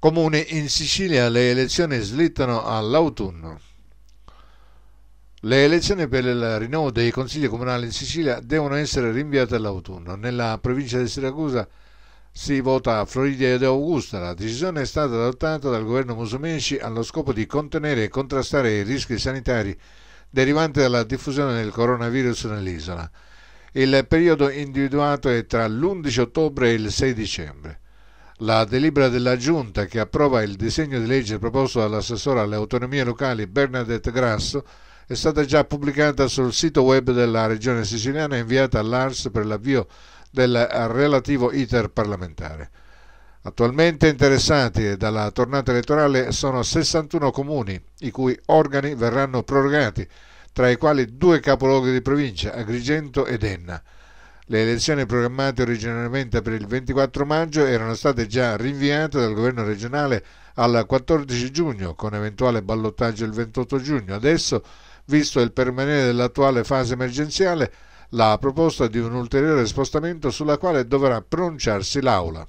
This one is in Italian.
Comune in Sicilia le elezioni slittano all'autunno. Le elezioni per il rinnovo dei consigli comunali in Sicilia devono essere rinviate all'autunno. Nella provincia di Siracusa si vota a Floridia ed Augusta. La decisione è stata adottata dal governo Musumeci allo scopo di contenere e contrastare i rischi sanitari derivanti dalla diffusione del coronavirus nell'isola. Il periodo individuato è tra l'11 ottobre e il 6 dicembre. La delibera della Giunta che approva il disegno di legge proposto dall'assessore alle autonomie locali Bernadette Grasso è stata già pubblicata sul sito web della Regione siciliana e inviata all'ARS per l'avvio del relativo iter parlamentare. Attualmente interessati dalla tornata elettorale sono 61 comuni, i cui organi verranno prorogati, tra i quali due capoluoghi di provincia, Agrigento ed Enna. Le elezioni programmate originariamente per il 24 maggio erano state già rinviate dal governo regionale al 14 giugno, con eventuale ballottaggio il 28 giugno. Adesso, visto il permanere dell'attuale fase emergenziale, la proposta di un ulteriore spostamento sulla quale dovrà pronunciarsi l'Aula.